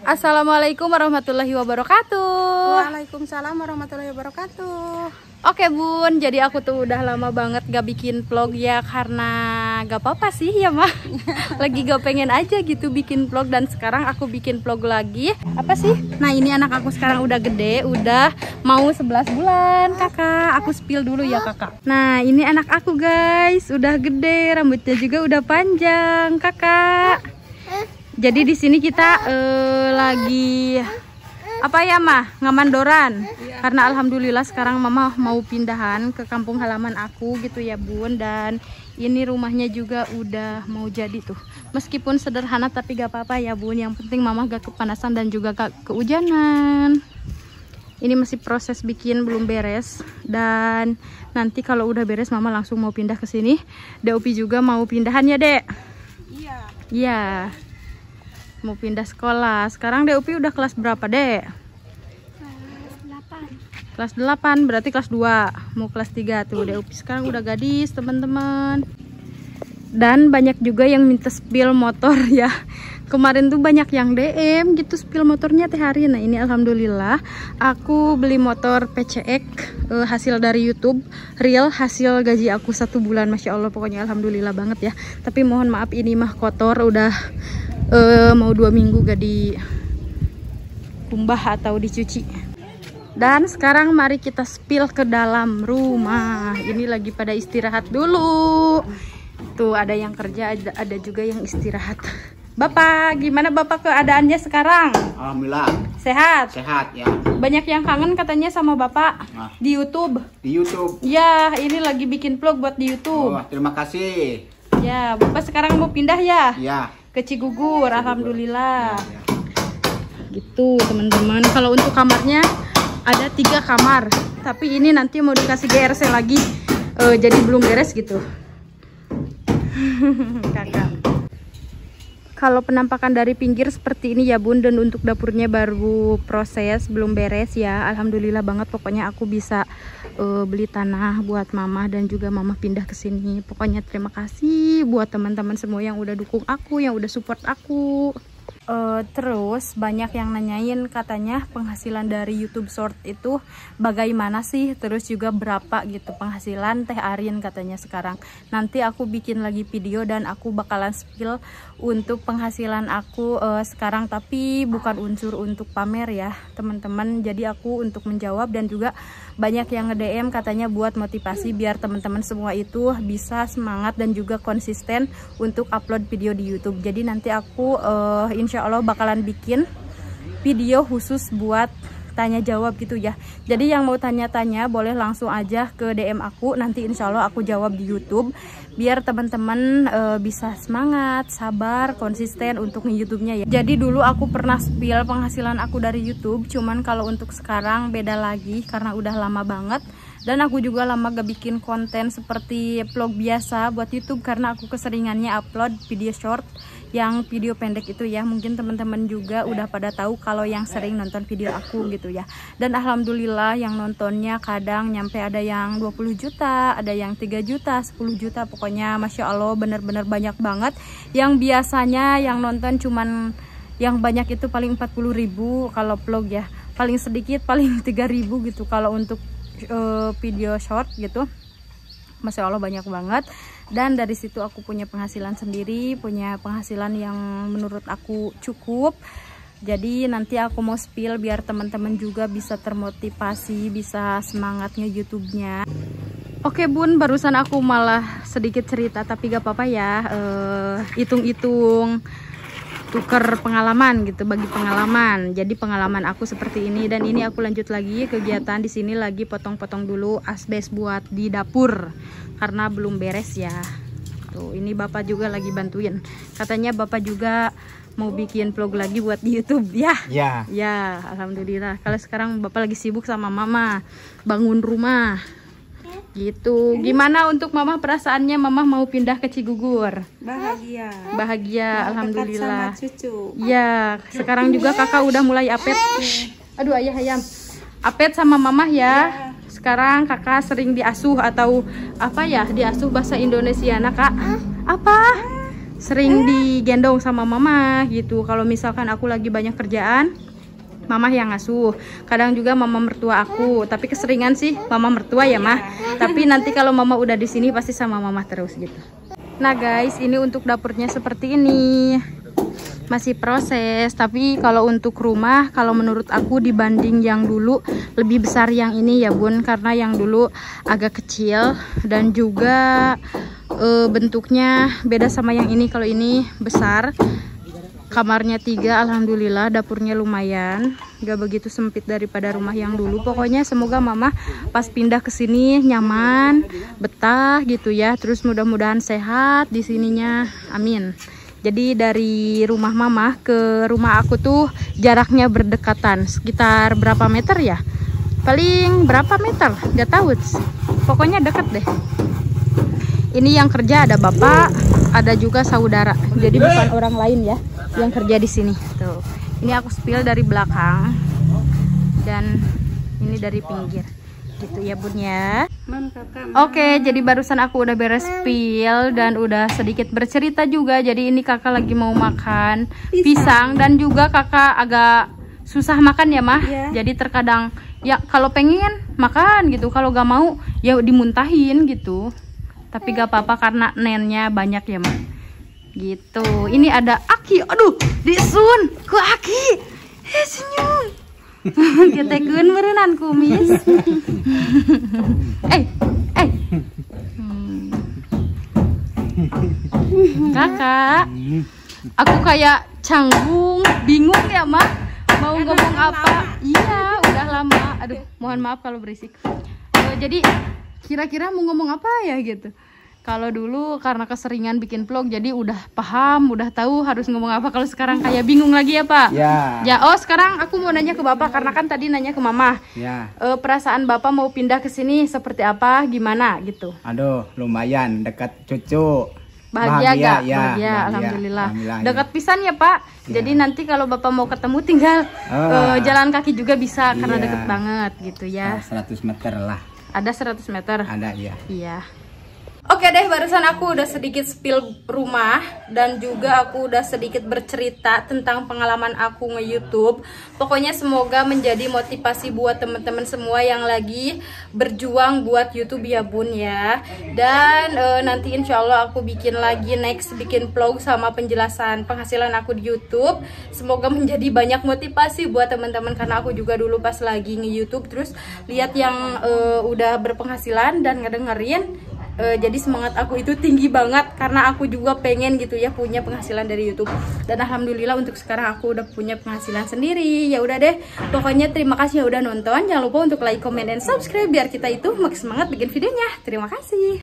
Assalamualaikum warahmatullahi wabarakatuh. Waalaikumsalam warahmatullahi wabarakatuh. Oke bun, jadi aku tuh udah lama banget gak bikin vlog ya karena gak apa-apa sih ya mah Lagi gak pengen aja gitu bikin vlog dan sekarang aku bikin vlog lagi Apa sih? Nah ini anak aku sekarang udah gede, udah mau 11 bulan kakak Aku spill dulu ya kakak Nah ini anak aku guys, udah gede, rambutnya juga udah panjang kakak jadi di sini kita uh, lagi apa ya mah ngamandoran ya. karena alhamdulillah sekarang mama mau pindahan ke kampung halaman aku gitu ya bun dan ini rumahnya juga udah mau jadi tuh meskipun sederhana tapi gak apa-apa ya bun yang penting mama gak kepanasan dan juga gak keujanan. ini masih proses bikin belum beres dan nanti kalau udah beres mama langsung mau pindah ke sini Daupi juga mau pindahan ya dek iya iya mau pindah sekolah. Sekarang Dek Upi udah kelas berapa, Dek? Kelas 8. Kelas 8, berarti kelas 2. Mau kelas 3 tuh. Dek Upi sekarang udah gadis, teman-teman. Dan banyak juga yang minta spill motor ya. Kemarin tuh banyak yang DM gitu spill motornya teh hari. Nah, ini alhamdulillah aku beli motor PCX eh, hasil dari YouTube, real hasil gaji aku satu bulan. Masya Allah pokoknya alhamdulillah banget ya. Tapi mohon maaf ini mah kotor udah uh, mau dua minggu gak dikumbah atau dicuci dan sekarang mari kita spill ke dalam rumah ini lagi pada istirahat dulu tuh ada yang kerja ada, ada juga yang istirahat Bapak, gimana Bapak keadaannya sekarang? Alhamdulillah. Sehat? Sehat, ya. Banyak yang kangen katanya sama Bapak nah. di YouTube. Di YouTube? Ya, ini lagi bikin vlog buat di YouTube. Oh, terima kasih. Ya, Bapak sekarang mau pindah ya? Ya ke Cigugur alhamdulillah iya, iya. gitu teman-teman kalau untuk kamarnya ada tiga kamar tapi ini nanti mau dikasih GRC lagi e, jadi belum beres gitu kakak kalau penampakan dari pinggir seperti ini ya bun dan untuk dapurnya baru proses belum beres ya Alhamdulillah banget pokoknya aku bisa uh, beli tanah buat mama dan juga mama pindah ke sini. Pokoknya terima kasih buat teman-teman semua yang udah dukung aku, yang udah support aku uh, terus banyak yang nanyain katanya penghasilan dari YouTube Short itu bagaimana sih terus juga berapa gitu penghasilan Teh Arin katanya sekarang nanti aku bikin lagi video dan aku bakalan spill untuk penghasilan aku uh, sekarang tapi bukan unsur untuk pamer ya teman-teman jadi aku untuk menjawab dan juga banyak yang nge-DM katanya buat motivasi biar teman-teman semua itu bisa semangat dan juga konsisten untuk upload video di YouTube jadi nanti aku uh, insya Ya Allah bakalan bikin video khusus buat tanya jawab gitu ya jadi yang mau tanya-tanya boleh langsung aja ke DM aku nanti insya Allah aku jawab di YouTube biar teman-teman e, bisa semangat sabar konsisten untuk YouTube-nya ya jadi dulu aku pernah spill penghasilan aku dari YouTube cuman kalau untuk sekarang beda lagi karena udah lama banget dan aku juga lama gak bikin konten seperti vlog biasa buat YouTube karena aku keseringannya upload video short yang video pendek itu ya mungkin teman-teman juga udah pada tahu kalau yang sering nonton video aku gitu ya dan alhamdulillah yang nontonnya kadang nyampe ada yang 20 juta ada yang 3 juta 10 juta pokoknya Masya Allah bener-bener banyak banget yang biasanya yang nonton cuman yang banyak itu paling 40 ribu kalau vlog ya paling sedikit paling 3000 gitu kalau untuk uh, video short gitu Masya Allah banyak banget dan dari situ aku punya penghasilan sendiri punya penghasilan yang menurut aku cukup jadi nanti aku mau spill biar teman-teman juga bisa termotivasi bisa semangatnya YouTube-nya Oke bun barusan aku malah sedikit cerita tapi gak apa-apa ya eh, hitung-hitung uh, hitung -hitung tuker pengalaman gitu bagi pengalaman jadi pengalaman aku seperti ini dan ini aku lanjut lagi kegiatan di sini lagi potong-potong dulu asbes buat di dapur karena belum beres ya tuh ini bapak juga lagi bantuin katanya bapak juga mau bikin vlog lagi buat di YouTube ya ya ya alhamdulillah kalau sekarang bapak lagi sibuk sama mama bangun rumah Gitu. Gimana untuk Mama perasaannya Mama mau pindah ke Cigugur? Bahagia. Bahagia, alhamdulillah. cucu. Ya, sekarang juga Kakak udah mulai apet. Aduh, ayah ayam. Apet sama Mama ya. Iya. Sekarang Kakak sering diasuh atau apa ya? Diasuh bahasa Indonesia, nak Kak. Apa? Sering digendong sama Mama gitu. Kalau misalkan aku lagi banyak kerjaan, Mama yang ngasuh kadang juga mama mertua aku tapi keseringan sih mama mertua ya mah tapi nanti kalau mama udah di sini pasti sama mama terus gitu nah guys ini untuk dapurnya seperti ini masih proses tapi kalau untuk rumah kalau menurut aku dibanding yang dulu lebih besar yang ini ya bun karena yang dulu agak kecil dan juga e, bentuknya beda sama yang ini kalau ini besar kamarnya tiga alhamdulillah dapurnya lumayan gak begitu sempit daripada rumah yang dulu pokoknya semoga mama pas pindah ke sini nyaman betah gitu ya terus mudah-mudahan sehat di sininya amin jadi dari rumah mama ke rumah aku tuh jaraknya berdekatan sekitar berapa meter ya paling berapa meter gak tahu pokoknya deket deh ini yang kerja ada bapak ada juga saudara jadi bukan orang lain ya yang kerja di sini tuh ini aku spill dari belakang dan ini dari pinggir gitu ya bun ya Oke, jadi barusan aku udah beres spill dan udah sedikit bercerita juga. Jadi ini kakak lagi mau makan pisang dan juga kakak agak susah makan ya mah. Iya. Jadi terkadang ya kalau pengen makan gitu, kalau gak mau ya dimuntahin gitu tapi gak apa-apa karena nennya banyak ya mak gitu ini ada Aki aduh disun ku Aki eh senyum kita gun merenan kumis eh eh hmm. kakak aku kayak canggung bingung ya mak mau Karena ngomong apa lama. iya udah lama aduh mohon maaf kalau berisik eh, jadi kira-kira mau ngomong apa ya gitu kalau dulu karena keseringan bikin vlog jadi udah paham udah tahu harus ngomong apa kalau sekarang kayak bingung lagi ya pak ya ya oh sekarang aku mau nanya ke bapak karena kan tadi nanya ke mama ya e, perasaan bapak mau pindah ke sini seperti apa gimana gitu aduh lumayan dekat cucu bahagia, bahagia gak? Ya, bahagia, bahagia alhamdulillah. alhamdulillah. Ya. Dekat pisan ya Pak. Ya. Jadi nanti kalau Bapak mau ketemu tinggal oh. e, jalan kaki juga bisa karena iya. deket banget gitu ya. 100 ah, meter lah. Ada 100 meter? Ada, iya. Iya. Oke deh, barusan aku udah sedikit spill rumah dan juga aku udah sedikit bercerita tentang pengalaman aku nge-YouTube. Pokoknya semoga menjadi motivasi buat teman-teman semua yang lagi berjuang buat YouTube ya Bun ya. Dan e, nanti insya Allah aku bikin lagi next bikin vlog sama penjelasan penghasilan aku di YouTube. Semoga menjadi banyak motivasi buat teman-teman karena aku juga dulu pas lagi nge-YouTube terus lihat yang e, udah berpenghasilan dan ngedengerin e, jadi semangat aku itu tinggi banget karena aku juga pengen gitu ya punya penghasilan dari YouTube dan alhamdulillah untuk sekarang aku udah punya penghasilan sendiri ya udah deh pokoknya terima kasih ya udah nonton jangan lupa untuk like comment dan subscribe biar kita itu makin semangat bikin videonya terima kasih